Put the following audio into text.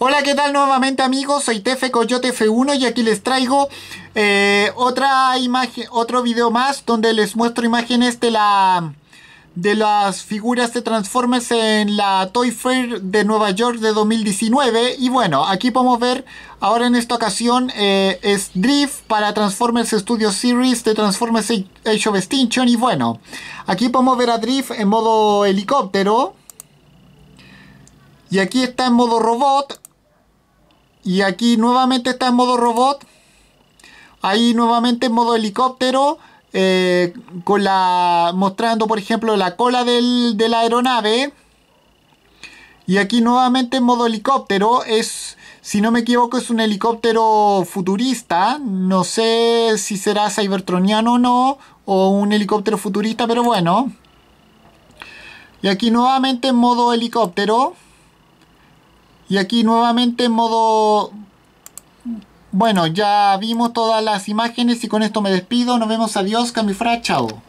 Hola, ¿qué tal nuevamente amigos? Soy Tefe Coyote F1 y aquí les traigo eh, otra imagen, otro video más donde les muestro imágenes de la de las figuras de Transformers en la Toy Fair de Nueva York de 2019 y bueno, aquí podemos ver ahora en esta ocasión eh, es Drift para Transformers Studio Series de Transformers Age of Extinction y bueno, aquí podemos ver a Drift en modo helicóptero y aquí está en modo robot y aquí nuevamente está en modo robot. Ahí nuevamente en modo helicóptero. Eh, con la, mostrando por ejemplo la cola de la aeronave. Y aquí nuevamente en modo helicóptero. Es, si no me equivoco, es un helicóptero futurista. No sé si será cybertroniano o no. O un helicóptero futurista, pero bueno. Y aquí nuevamente en modo helicóptero. Y aquí nuevamente en modo... Bueno, ya vimos todas las imágenes y con esto me despido. Nos vemos, adiós, camifra, chao.